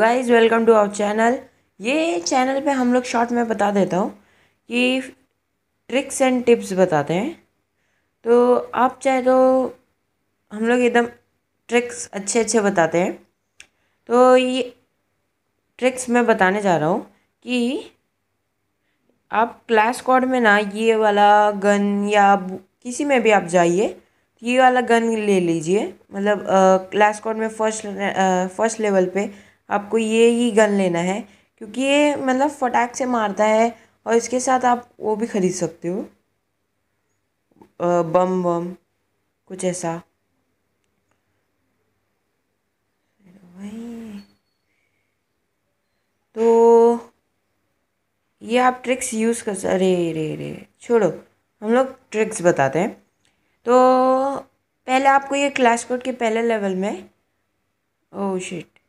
guys welcome to our channel ये channel पे हम लोग शॉर्ट में बता देता हूँ कि ट्रिक्स एंड टिप्स बताते हैं तो आप चाहे तो हम लोग एकदम ट्रिक्स अच्छे अच्छे बताते हैं तो ये ट्रिक्स मैं बताने जा रहा हूँ कि आप क्लास कॉड में ना ये वाला गन या किसी में भी आप जाइए ये वाला गन ले लीजिए मतलब क्लास कॉड में फर्स्ट फर्स्ट लेवल पे आपको ये ही गन लेना है क्योंकि ये मतलब फटाक से मारता है और इसके साथ आप वो भी ख़रीद सकते हो बम बम कुछ ऐसा तो ये आप ट्रिक्स यूज़ कर अरे रे रे छोड़ो हम लोग ट्रिक्स बताते हैं तो पहले आपको ये क्लास कोड के पहले लेवल में ओ oh शिट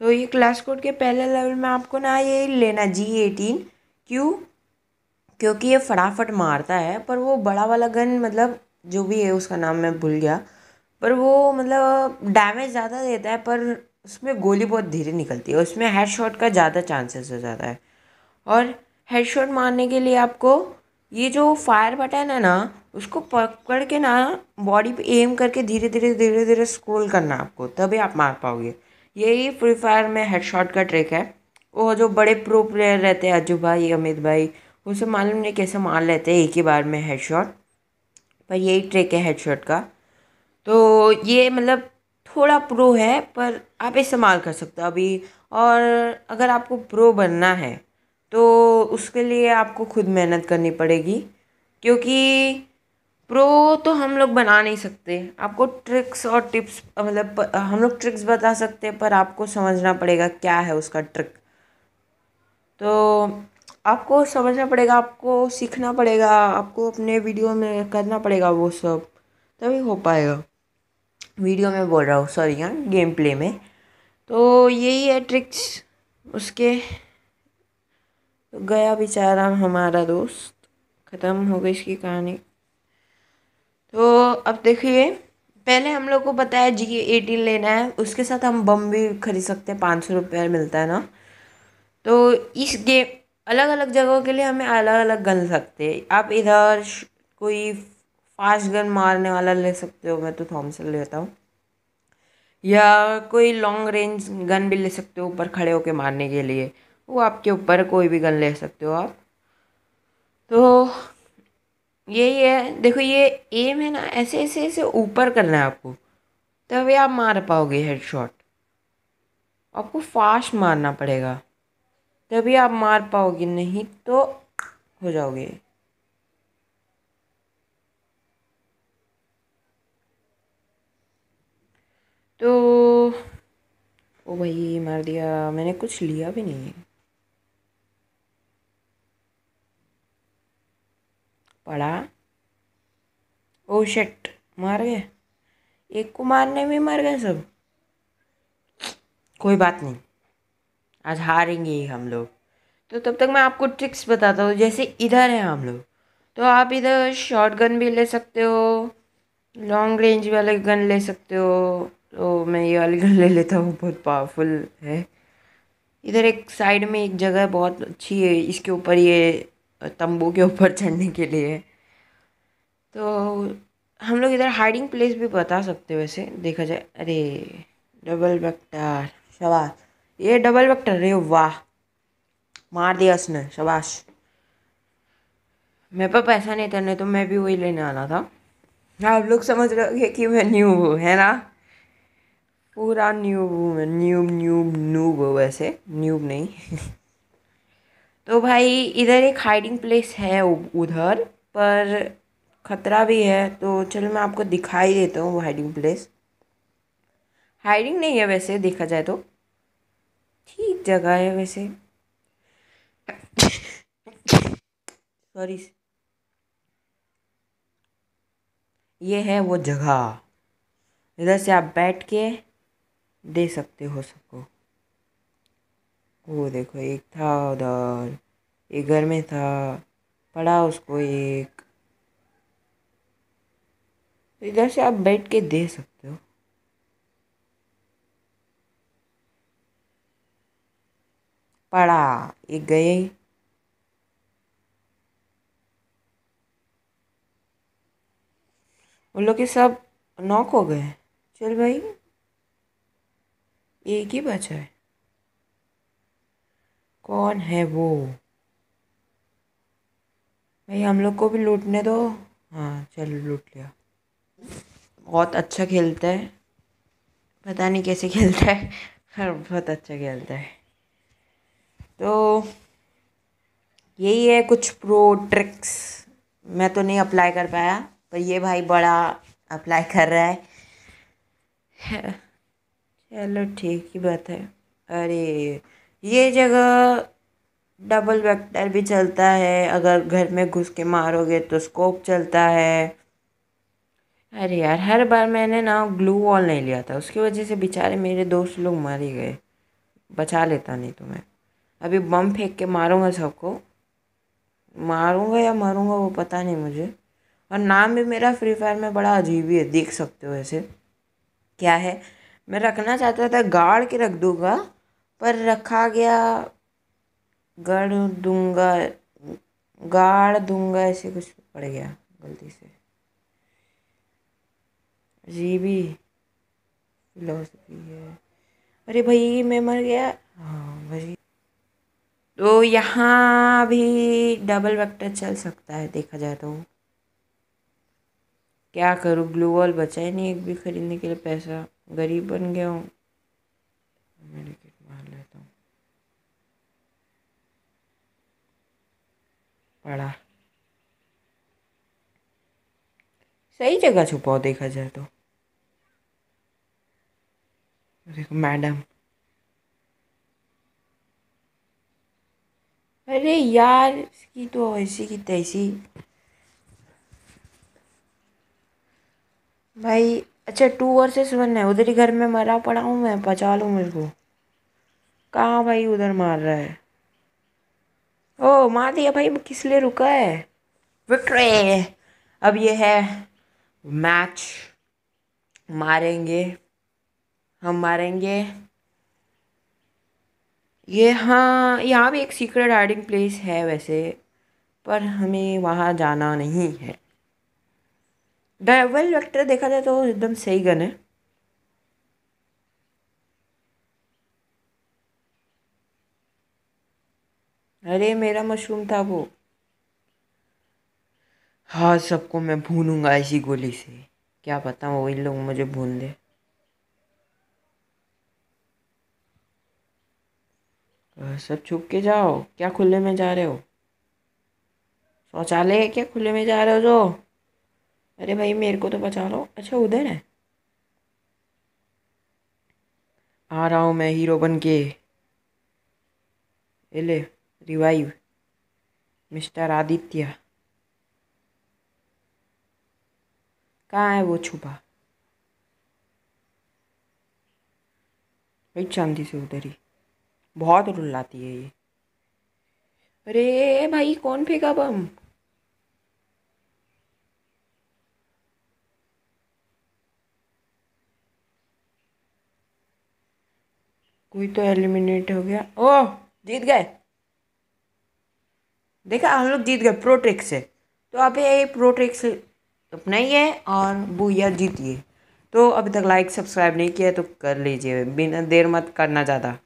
तो ये क्लास कोड के पहले लेवल में आपको ना ये लेना जी एटीन क्यों क्योंकि ये फटाफट मारता है पर वो बड़ा वाला गन मतलब जो भी है उसका नाम मैं भूल गया पर वो मतलब डैमेज ज़्यादा देता है पर उसमें गोली बहुत धीरे निकलती है उसमें हेडशॉट का ज़्यादा चांसेस हो जाता है और हेडशॉट मारने के लिए आपको ये जो फायर बटन है ना उसको पकड़ के ना बॉडी पे एम करके धीरे धीरे धीरे धीरे स्क्रोल करना आपको तभी आप मार पाओगे यही फ्री फायर में हेडशॉट का ट्रिक है वो जो बड़े प्रो प्लेयर रहते हैं अजू भाई अमित भाई उसे मालूम नहीं कैसे मार लेते हैं एक ही बार में हेडशॉट पर यही ट्रिक है हेडशॉट का तो ये मतलब थोड़ा प्रो है पर आप इस्तेमाल कर सकते हो अभी और अगर आपको प्रो बनना है तो उसके लिए आपको खुद मेहनत करनी पड़ेगी क्योंकि प्रो तो हम लोग बना नहीं सकते आपको ट्रिक्स और टिप्स मतलब हम लोग ट्रिक्स बता सकते हैं पर आपको समझना पड़ेगा क्या है उसका ट्रिक तो आपको समझना पड़ेगा आपको सीखना पड़ेगा आपको अपने वीडियो में करना पड़ेगा वो सब तभी हो पाएगा वीडियो में बोल रहा हूँ सॉरी हाँ गेम प्ले में तो यही है ट्रिक्स उसके गया बेचारा हमारा दोस्त ख़त्म हो गई इसकी कहानी तो अब देखिए पहले हम लोग को पता है जी एटीन लेना है उसके साथ हम बम भी खरीद सकते हैं पाँच सौ रुपये मिलता है ना तो इस गेम अलग अलग जगहों के लिए हमें अलग अलग गन सकते हैं आप इधर कोई फास्ट गन मारने वाला ले सकते हो मैं तो थॉमसन लेता हूँ या कोई लॉन्ग रेंज गन भी ले सकते हो ऊपर खड़े होकर मारने के लिए वो आपके ऊपर कोई भी गन ले सकते हो आप तो ये ये देखो ये एम है ना ऐसे ऐसे ऐसे ऊपर करना है आपको तभी आप मार पाओगे हेडशॉट आपको फास्ट मारना पड़ेगा तभी आप मार पाओगे नहीं तो हो जाओगे तो ओ भाई मार दिया मैंने कुछ लिया भी नहीं है पड़ा ओ शेट मार गए एक को मारने में मर गए सब कोई बात नहीं आज हारेंगे ही हम लोग तो तब तक मैं आपको ट्रिक्स बताता हूँ जैसे इधर है हम लोग तो आप इधर शॉर्ट गन भी ले सकते हो लॉन्ग रेंज वाले गन ले सकते हो तो मैं ये वाली गन ले लेता हूँ बहुत पावरफुल है इधर एक साइड में एक जगह बहुत अच्छी है इसके ऊपर ये तंबू के ऊपर चढ़ने के लिए तो हम लोग इधर हाइडिंग प्लेस भी बता सकते वैसे देखा जाए अरे डबल वेक्टर शबाश ये डबल वेक्टर अरे वाह मार दिया उसने शबाश मेरे पास पैसा नहीं था नहीं तो मैं भी वही लेने आना था आप लोग समझ रहे हो कि मैं न्यू हूँ है ना पूरा न्यूब हूँ मैं न्यूब न्यूब नूब हूँ वैसे न्यूब नहीं तो भाई इधर एक हाइडिंग प्लेस है उधर पर खतरा भी है तो चलो मैं आपको दिखाई देता हूँ वो हाइडिंग प्लेस हाइडिंग नहीं है वैसे देखा जाए तो ठीक जगह है वैसे सॉरी ये है वो जगह इधर से आप बैठ के दे सकते हो सबको वो देखो एक था उधर एक घर में था पड़ा उसको एक तो इधर से आप बैठ के दे सकते हो पड़ा एक गए उन लोग के सब नॉक हो गए चल भाई एक ही बचा है कौन है वो भाई हम लोग को भी लूटने दो हाँ चलो लूट लिया बहुत अच्छा खेलता है पता नहीं कैसे खेलता है पर बहुत अच्छा खेलता है तो यही है कुछ प्रो ट्रिक्स मैं तो नहीं अप्लाई कर पाया पर ये भाई बड़ा अप्लाई कर रहा है चलो ठीक ही बात है अरे ये जगह डबल वेक्टर भी चलता है अगर घर में घुस के मारोगे तो स्कोप चलता है अरे यार हर बार मैंने ना ग्लू वॉल नहीं लिया था उसकी वजह से बेचारे मेरे दोस्त लोग मर ही गए बचा लेता नहीं तो मैं अभी बम फेंक के मारूंगा सबको मारूंगा या मारूंगा वो पता नहीं मुझे और नाम भी मेरा फ्री फायर में बड़ा अजीब ही है देख सकते हो ऐसे क्या है मैं रखना चाहता था गाड़ के रख दूँगा पर रखा गया गढ़ दूंगा गाड़ दूंगा ऐसे कुछ पड़ गया गलती से भी फिलोसफी है अरे भाई मैं मर गया हाँ भाई तो यहाँ भी डबल वेक्टर चल सकता है देखा जाए तो क्या करूँ ग्लू वॉल बचा ही नहीं एक भी ख़रीदने के लिए पैसा गरीब बन गया हूँ पड़ा सही जगह छुपाओ देखा जाए तो देखो मैडम अरे यार इसकी तो ऐसी की तैसी भाई अच्छा टू वर्सेस वन है उधर ही घर में मरा पड़ा हूँ मैं बचा लूँ मेरे को कहाँ भाई उधर मार रहा है ओ मार दिया भाई किस लिए रुका है विक्ट्री अब ये है मैच मारेंगे हम मारेंगे ये हाँ यहाँ भी एक सीक्रेट हाइडिंग प्लेस है वैसे पर हमें वहाँ जाना नहीं है डबल वेक्टर देखा जाए तो एकदम सही गन है अरे मेरा मशरूम था वो हाँ सबको मैं भूनूंगा ऐसी गोली से क्या पता वो इन लोग मुझे भून दे सब छुप के जाओ क्या खुले में जा रहे हो शौचालय है क्या खुले में जा रहे हो जो अरे भाई मेरे को तो बचा लो अच्छा उधर है आ रहा हूँ मैं हीरो बन के ले रिवाइव मिस्टर आदित्य कहाँ है वो छुपा भाई शांति से उधर ही बहुत रुलाती है ये अरे भाई कौन फेंका बम कोई तो एलिमिनेट हो गया ओह जीत गए देखा हम लोग जीत गए प्रो से तो आप ये प्रो अपना ही अपनाइए और भूया जीतिए तो अभी तक लाइक सब्सक्राइब नहीं किया तो कर लीजिए बिना देर मत करना ज़्यादा